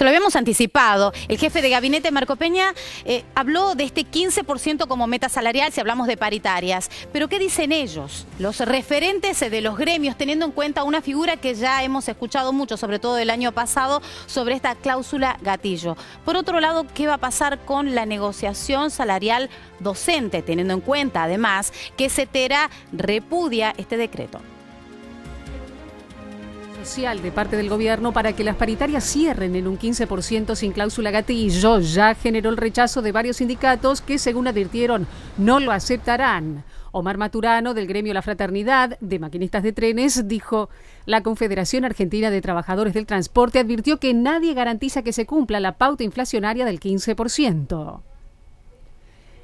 Se lo habíamos anticipado. El jefe de gabinete, Marco Peña, eh, habló de este 15% como meta salarial si hablamos de paritarias. Pero ¿qué dicen ellos, los referentes de los gremios, teniendo en cuenta una figura que ya hemos escuchado mucho, sobre todo el año pasado, sobre esta cláusula gatillo? Por otro lado, ¿qué va a pasar con la negociación salarial docente, teniendo en cuenta además que CETERA repudia este decreto? de parte del gobierno para que las paritarias cierren en un 15% sin cláusula gatillo ya generó el rechazo de varios sindicatos que, según advirtieron, no lo aceptarán. Omar Maturano, del gremio La Fraternidad de Maquinistas de Trenes, dijo, la Confederación Argentina de Trabajadores del Transporte advirtió que nadie garantiza que se cumpla la pauta inflacionaria del 15%.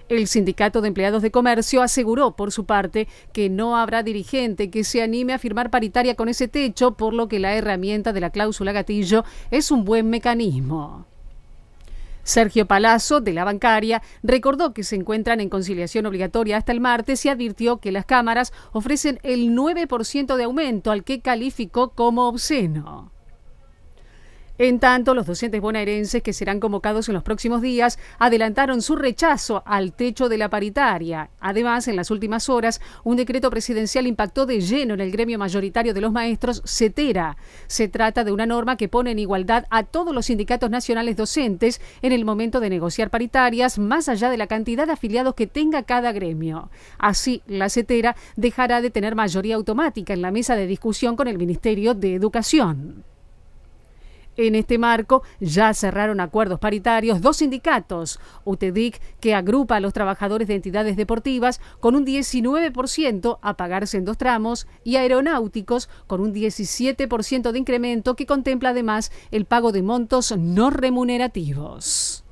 El Sindicato de Empleados de Comercio aseguró, por su parte, que no habrá dirigente que se anime a firmar paritaria con ese techo, por lo que la herramienta de la cláusula gatillo es un buen mecanismo. Sergio Palazzo, de la bancaria, recordó que se encuentran en conciliación obligatoria hasta el martes y advirtió que las cámaras ofrecen el 9% de aumento al que calificó como obsceno. En tanto, los docentes bonaerenses que serán convocados en los próximos días adelantaron su rechazo al techo de la paritaria. Además, en las últimas horas, un decreto presidencial impactó de lleno en el gremio mayoritario de los maestros, CETERA. Se trata de una norma que pone en igualdad a todos los sindicatos nacionales docentes en el momento de negociar paritarias, más allá de la cantidad de afiliados que tenga cada gremio. Así, la CETERA dejará de tener mayoría automática en la mesa de discusión con el Ministerio de Educación. En este marco ya cerraron acuerdos paritarios dos sindicatos, UTEDIC, que agrupa a los trabajadores de entidades deportivas con un 19% a pagarse en dos tramos, y aeronáuticos con un 17% de incremento que contempla además el pago de montos no remunerativos.